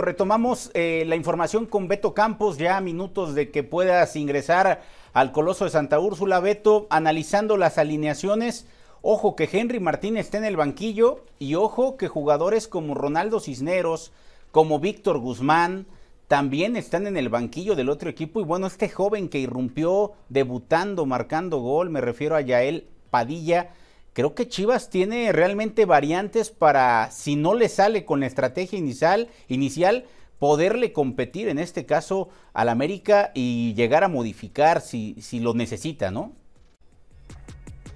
Retomamos eh, la información con Beto Campos, ya a minutos de que puedas ingresar al Coloso de Santa Úrsula. Beto, analizando las alineaciones, ojo que Henry Martín está en el banquillo y ojo que jugadores como Ronaldo Cisneros, como Víctor Guzmán, también están en el banquillo del otro equipo. Y bueno, este joven que irrumpió debutando, marcando gol, me refiero a Yael Padilla creo que Chivas tiene realmente variantes para, si no le sale con la estrategia inicial, inicial poderle competir, en este caso, al América y llegar a modificar si, lo necesita, ¿no?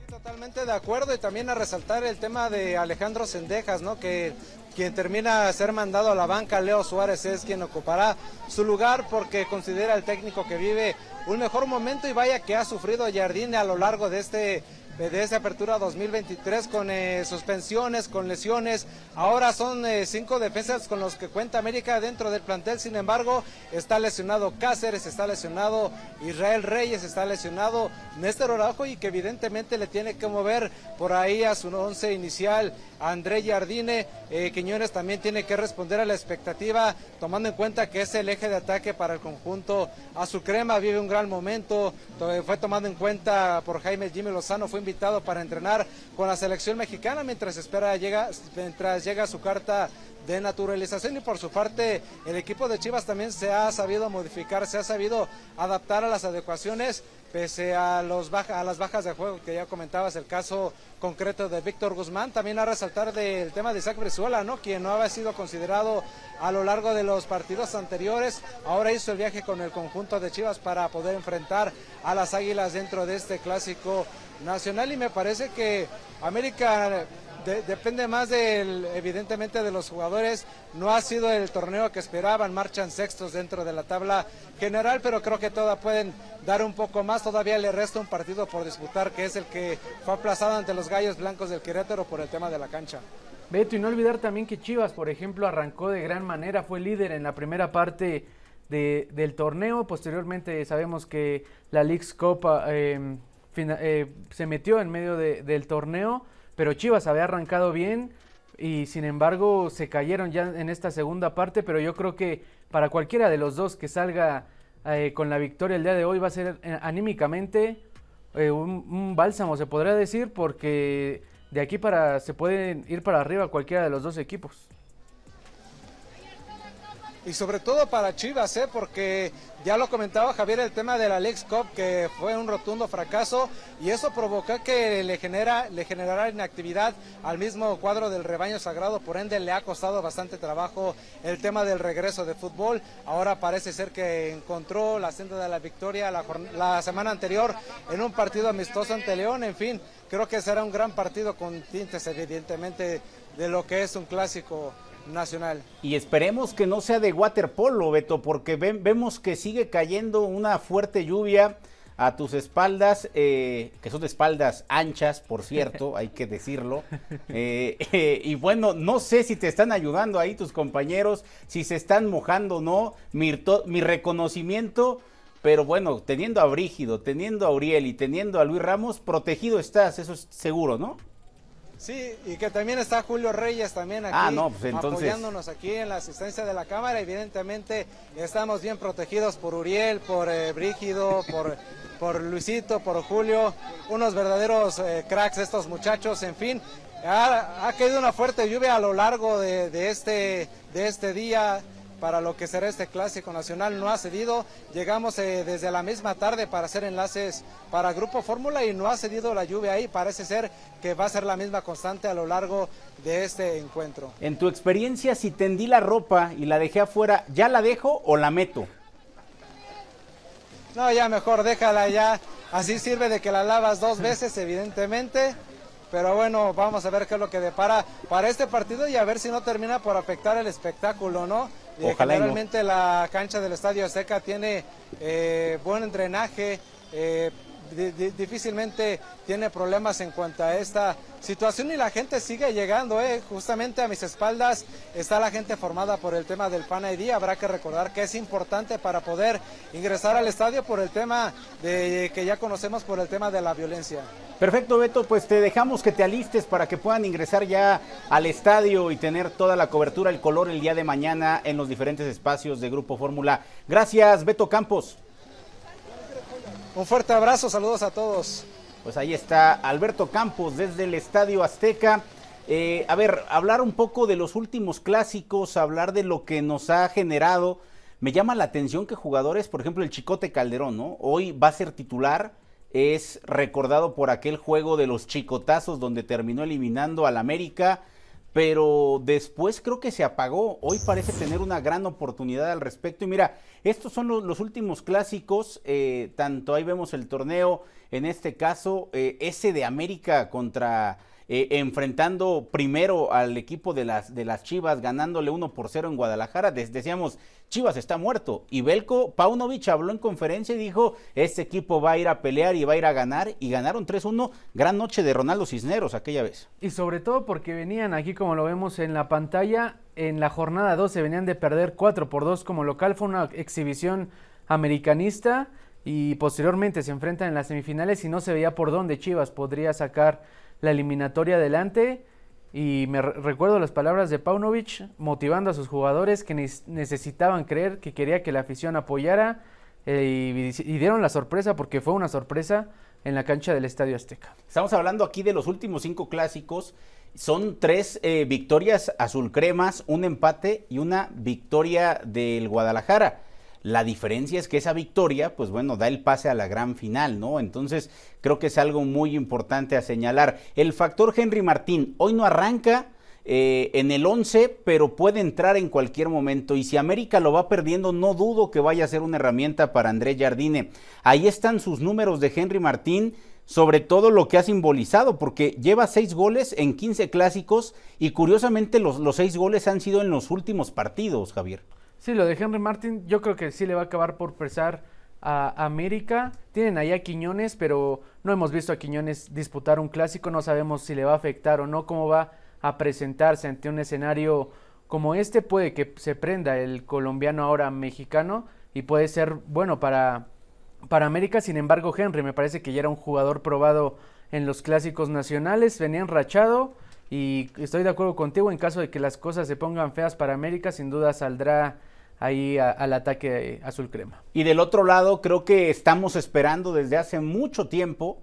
Totalmente de acuerdo y también a resaltar el tema de Alejandro Sendejas, ¿no? Que quien termina a ser mandado a la banca, Leo Suárez, es quien ocupará su lugar porque considera el técnico que vive un mejor momento y vaya que ha sufrido Jardine a lo largo de este eh, de esa apertura 2023 con eh, suspensiones, con lesiones. Ahora son eh, cinco defensas con los que cuenta América dentro del plantel. Sin embargo, está lesionado Cáceres, está lesionado Israel Reyes, está lesionado Néstor Orajo y que evidentemente le tiene que mover por ahí a su once inicial André Jardine. Quiñones también tiene que responder a la expectativa, tomando en cuenta que es el eje de ataque para el conjunto. A su crema vive un gran momento, fue tomado en cuenta por Jaime Jimmy Lozano, fue invitado para entrenar con la selección mexicana mientras espera llega, mientras llega su carta de naturalización y por su parte el equipo de Chivas también se ha sabido modificar, se ha sabido adaptar a las adecuaciones Pese a, las bajas de juego que ya comentabas, el caso concreto de Víctor Guzmán, también a resaltar del tema de Isaac Brizuela, ¿no? quien no había sido considerado a lo largo de los partidos anteriores, ahora hizo el viaje con el conjunto de Chivas para poder enfrentar a las Águilas dentro de este clásico nacional y me parece que América depende más del, evidentemente de los jugadores. No ha sido el torneo que esperaban, marchan sextos dentro de la tabla general, pero creo que todas pueden dar un poco más. Todavía le resta un partido por disputar, que es el que fue aplazado ante los Gallos Blancos del Querétaro por el tema de la cancha. Beto, y no olvidar también que Chivas, por ejemplo, arrancó de gran manera, fue líder en la primera parte del torneo. Posteriormente sabemos que la Leagues Copa eh, eh, se metió en medio del torneo pero Chivas había arrancado bien y sin embargo se cayeron ya en esta segunda parte, pero yo creo que para cualquiera de los dos que salga eh, con la victoria el día de hoy va a ser eh, anímicamente eh, un, bálsamo, se podría decir, porque de aquí para se pueden ir para arriba cualquiera de los dos equipos y sobre todo para Chivas, ¿eh? porque ya lo comentaba Javier el tema de la Lex Cup que fue un rotundo fracaso y eso provoca que le genera le generará inactividad al mismo cuadro del rebaño sagrado, por ende le ha costado bastante trabajo el tema del regreso de fútbol. Ahora parece ser que encontró la senda de la victoria la, la semana anterior en un partido amistoso ante León, en fin, creo que será un gran partido con tintes evidentemente de lo que es un clásico nacional. Y esperemos que no sea de waterpolo, Beto, porque vemos que sigue cayendo una fuerte lluvia a tus espaldas, eh, que son espaldas anchas, por cierto, hay que decirlo. Eh, eh, y bueno, no sé si te están ayudando ahí tus compañeros, si se están mojando o no, mi, mi reconocimiento. Pero bueno, teniendo a Brígido, teniendo a Uriel y teniendo a Luis Ramos, protegido estás, eso es seguro, ¿no? Sí, y que también está Julio Reyes también ah, aquí pues, apoyándonos aquí en la asistencia de la cámara. Evidentemente estamos bien protegidos por Uriel, por eh, Brígido, por, por Luisito, por Julio, unos verdaderos eh, cracks estos muchachos, en fin. Ha, ha, caído una fuerte lluvia a lo largo de, de este, de este día para lo que será este clásico nacional. No ha cedido, llegamos eh, desde la misma tarde para hacer enlaces para Grupo Fórmula y no ha cedido la lluvia ahí. Parece ser que va a ser la misma constante a lo largo de este encuentro. En tu experiencia, si tendí la ropa y la dejé afuera, ¿ya la dejo o la meto? No, ya mejor déjala ya. Así sirve de que la lavas dos veces, evidentemente. Pero bueno, vamos a ver qué es lo que depara para este partido y a ver si no termina por afectar el espectáculo, ¿no? Ojalá generalmente la cancha del Estadio seca tiene eh, buen drenaje, eh, difícilmente tiene problemas en cuanto a esta situación y la gente sigue llegando. Eh. Justamente a mis espaldas está la gente formada por el tema del Fan ID. Habrá que recordar que es importante para poder ingresar al estadio por el tema de, que ya conocemos por el tema de la violencia. Perfecto, Beto, pues te dejamos que te alistes para que puedan ingresar ya al estadio y tener toda la cobertura, el color el día de mañana en los diferentes espacios de Grupo Fórmula. Gracias, Beto Campos. Un fuerte abrazo, saludos a todos. Pues ahí está Alberto Campos desde el Estadio Azteca. Eh, a ver, hablar un poco de los últimos clásicos, hablar de lo que nos ha generado. Me llama la atención que jugadores, por ejemplo, el Chicote Calderón, ¿no? Hoy va a ser titular, es recordado por aquel juego de los chicotazos donde terminó eliminando al América pero después creo que se apagó. Hoy parece tener una gran oportunidad al respecto. Y mira, estos son los, últimos clásicos, eh, tanto ahí vemos el torneo, en este caso, eh, ese de América contra... Eh, enfrentando primero al equipo de las, de las Chivas, ganándole 1 por 0 en Guadalajara. decíamos, Chivas está muerto. Y Belko Paunovic habló en conferencia y dijo, este equipo va a ir a pelear y va a ir a ganar. Y ganaron 3-1, gran noche de Ronaldo Cisneros aquella vez. Y sobre todo porque venían aquí, como lo vemos en la pantalla, en la jornada 12 venían de perder 4 por 2 como local. Fue una exhibición americanista y posteriormente se enfrentan en las semifinales y no se veía por dónde Chivas podría sacar la eliminatoria adelante. Y me recuerdo las palabras de Paunovic motivando a sus jugadores que necesitaban creer, que quería que la afición apoyara eh, y, dieron la sorpresa porque fue una sorpresa en la cancha del Estadio Azteca. Estamos hablando aquí de los últimos cinco clásicos. Son tres eh, victorias victorias cremas, un empate y una victoria del Guadalajara. La diferencia es que esa victoria, pues bueno, da el pase a la gran final, ¿no? Entonces, creo que es algo muy importante a señalar. El factor Henry Martín, hoy no arranca, eh, en el 11, pero puede entrar en cualquier momento. Y si América lo va perdiendo, no dudo que vaya a ser una herramienta para Andrés Jardine. Ahí están sus números de Henry Martín, sobre todo lo que ha simbolizado, porque lleva seis goles en 15 clásicos y curiosamente los, los seis goles han sido en los últimos partidos, Javier. Sí, lo de Henry Martin yo creo que sí le va a acabar por pesar a América. Tienen ahí a Quiñones, pero no hemos visto a Quiñones disputar un clásico, no sabemos si le va a afectar o no, cómo va a presentarse ante un escenario como este. Puede que se prenda el colombiano ahora mexicano y puede ser bueno para, para América. Sin embargo, Henry me parece que ya era un jugador probado en los clásicos nacionales, venía enrachado. Y estoy de acuerdo contigo, en caso de que las cosas se pongan feas para América, sin duda saldrá ahí al ataque azul crema. Y del otro lado, creo que estamos esperando desde hace mucho tiempo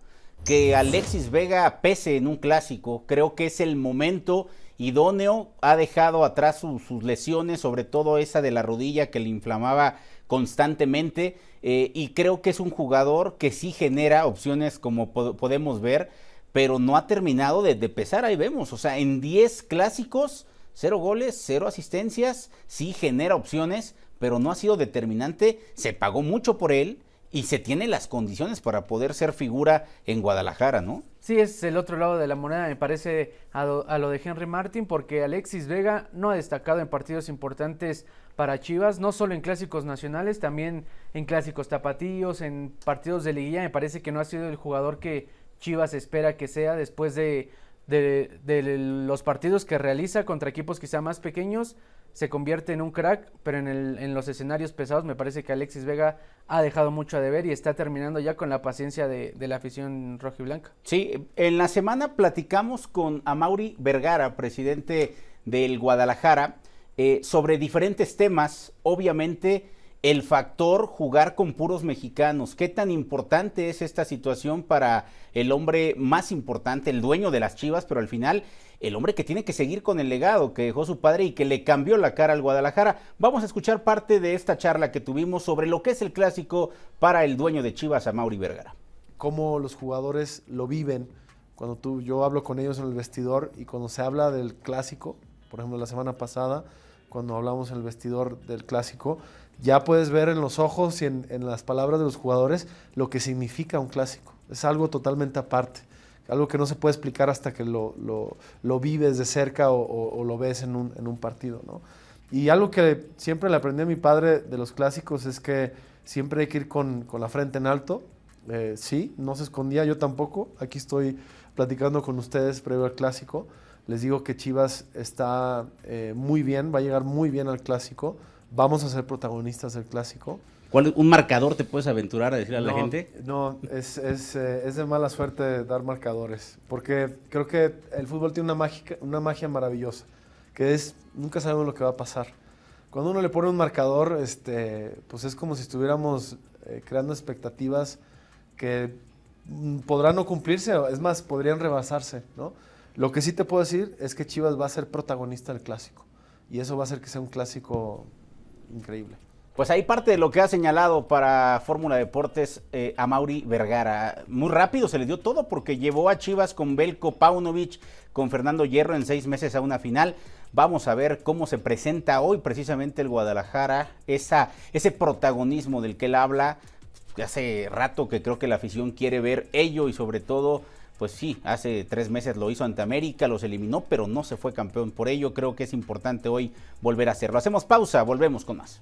que Alexis Vega pese en un clásico. Creo que es el momento idóneo. Ha dejado atrás sus lesiones, sobre todo esa de la rodilla que le inflamaba constantemente. Eh, y creo que es un jugador que sí genera opciones como podemos ver, pero no ha terminado de, de pesar. Ahí vemos, o sea, en 10 clásicos Cero goles, cero asistencias, sí genera opciones, pero no ha sido determinante, se pagó mucho por él y se tiene las condiciones para poder ser figura en Guadalajara, ¿no? Sí, es el otro lado de la moneda, me parece, a, lo de Henry Martin, porque Alexis Vega no ha destacado en partidos importantes para Chivas, no solo en clásicos nacionales, también en clásicos tapatíos, en partidos de liguilla, me parece que no ha sido el jugador que Chivas espera que sea después de de, los partidos que realiza contra equipos quizá más pequeños, se convierte en un crack, pero en, los escenarios pesados me parece que Alexis Vega ha dejado mucho a deber y está terminando ya con la paciencia de, la afición y blanca. Sí, en la semana platicamos con Amauri Vergara, presidente del Guadalajara, eh, sobre diferentes temas, obviamente el factor jugar con puros mexicanos. ¿Qué tan importante es esta situación para el hombre más importante, el dueño de las Chivas, pero al final el hombre que tiene que seguir con el legado que dejó su padre y que le cambió la cara al Guadalajara? Vamos a escuchar parte de esta charla que tuvimos sobre lo que es el clásico para el dueño de Chivas, a Mauri Vergara. Cómo los jugadores lo viven cuando tú, yo hablo con ellos en el vestidor y cuando se habla del clásico, por ejemplo la semana pasada, cuando hablamos en el vestidor del clásico, ya puedes ver en los ojos y en, las palabras de los jugadores lo que significa un clásico. Es algo totalmente aparte, algo que no se puede explicar hasta que lo, vives de cerca o, lo ves en un, partido. ¿no? Y algo que siempre le aprendí a mi padre de los clásicos es que siempre hay que ir con, la frente en alto. Eh, sí, no se escondía, yo tampoco. Aquí estoy platicando con ustedes previo al clásico. Les digo que Chivas está eh, muy bien, va a llegar muy bien al clásico vamos a ser protagonistas del clásico. ¿Cuál, ¿Un marcador te puedes aventurar a decir a la gente? No, eh, es, de mala suerte dar marcadores, porque creo que el fútbol tiene una, mágica, una magia maravillosa, que es nunca sabemos lo que va a pasar. Cuando uno le pone un marcador, este, pues es como si estuviéramos eh, creando expectativas que mm, podrán no cumplirse, es más, podrían rebasarse, ¿no? Lo que sí te puedo decir es que Chivas va a ser protagonista del clásico, y eso va a hacer que sea un clásico increíble. Pues ahí parte de lo que ha señalado para Fórmula Deportes eh, a Mauri Vergara. Muy rápido se le dio todo porque llevó a Chivas con Belko Paunovic, con Fernando Hierro en seis meses a una final. Vamos a ver cómo se presenta hoy precisamente el Guadalajara, ese protagonismo del que él habla. Hace rato que creo que la afición quiere ver ello y sobre todo pues sí, hace tres meses lo hizo ante América, los eliminó, pero no se fue campeón. Por ello creo que es importante hoy volver a hacerlo. Hacemos pausa, volvemos con más.